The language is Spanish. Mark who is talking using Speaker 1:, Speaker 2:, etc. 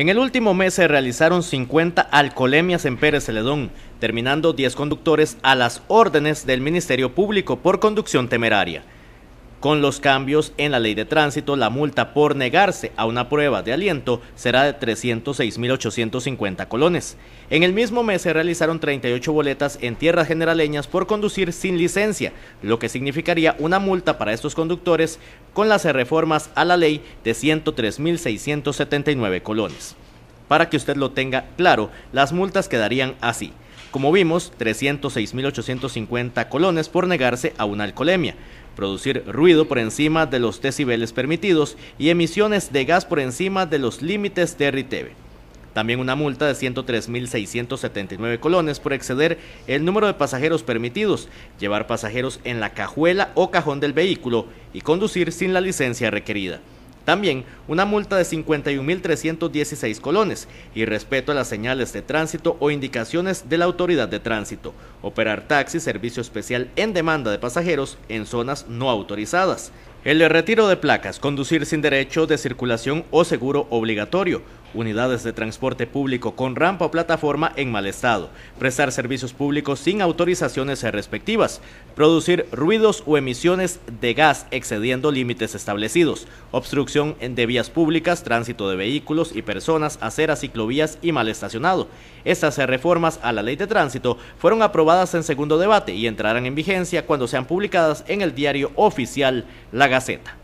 Speaker 1: En el último mes se realizaron 50 alcoholemias en Pérez Celedón, terminando 10 conductores a las órdenes del Ministerio Público por conducción temeraria. Con los cambios en la ley de tránsito, la multa por negarse a una prueba de aliento será de 306.850 colones. En el mismo mes se realizaron 38 boletas en tierras generaleñas por conducir sin licencia, lo que significaría una multa para estos conductores con las reformas a la ley de 103.679 colones. Para que usted lo tenga claro, las multas quedarían así. Como vimos, 306.850 colones por negarse a una alcoholemia, producir ruido por encima de los decibeles permitidos y emisiones de gas por encima de los límites de RTV. También una multa de 103.679 colones por exceder el número de pasajeros permitidos, llevar pasajeros en la cajuela o cajón del vehículo y conducir sin la licencia requerida. También una multa de 51.316 colones y respeto a las señales de tránsito o indicaciones de la autoridad de tránsito. Operar taxi, servicio especial en demanda de pasajeros en zonas no autorizadas. El retiro de placas, conducir sin derecho de circulación o seguro obligatorio unidades de transporte público con rampa o plataforma en mal estado, prestar servicios públicos sin autorizaciones respectivas, producir ruidos o emisiones de gas excediendo límites establecidos, obstrucción de vías públicas, tránsito de vehículos y personas, aceras, ciclovías y mal estacionado. Estas reformas a la ley de tránsito fueron aprobadas en segundo debate y entrarán en vigencia cuando sean publicadas en el diario oficial La Gaceta.